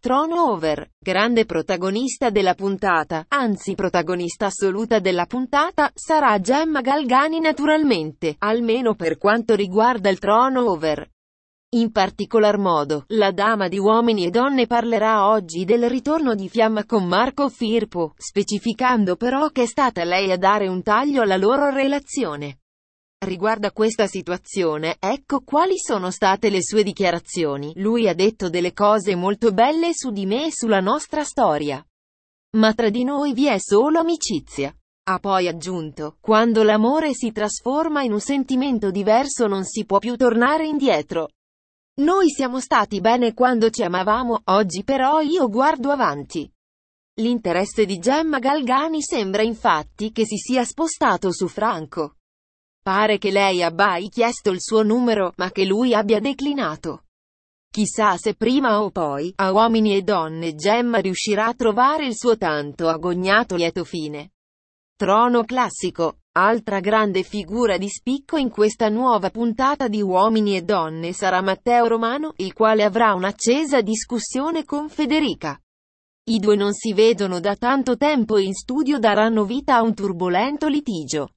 Tronover, grande protagonista della puntata, anzi protagonista assoluta della puntata, sarà Gemma Galgani naturalmente, almeno per quanto riguarda il Tronover. In particolar modo, la dama di uomini e donne parlerà oggi del ritorno di Fiamma con Marco Firpo, specificando però che è stata lei a dare un taglio alla loro relazione. Riguarda questa situazione, ecco quali sono state le sue dichiarazioni. Lui ha detto delle cose molto belle su di me e sulla nostra storia. Ma tra di noi vi è solo amicizia. Ha poi aggiunto, quando l'amore si trasforma in un sentimento diverso non si può più tornare indietro. Noi siamo stati bene quando ci amavamo, oggi però io guardo avanti. L'interesse di Gemma Galgani sembra infatti che si sia spostato su Franco. Pare che lei abbia chiesto il suo numero, ma che lui abbia declinato. Chissà se prima o poi, a uomini e donne Gemma riuscirà a trovare il suo tanto agognato lieto fine. Trono classico, altra grande figura di spicco in questa nuova puntata di Uomini e Donne sarà Matteo Romano, il quale avrà un'accesa discussione con Federica. I due non si vedono da tanto tempo e in studio daranno vita a un turbolento litigio.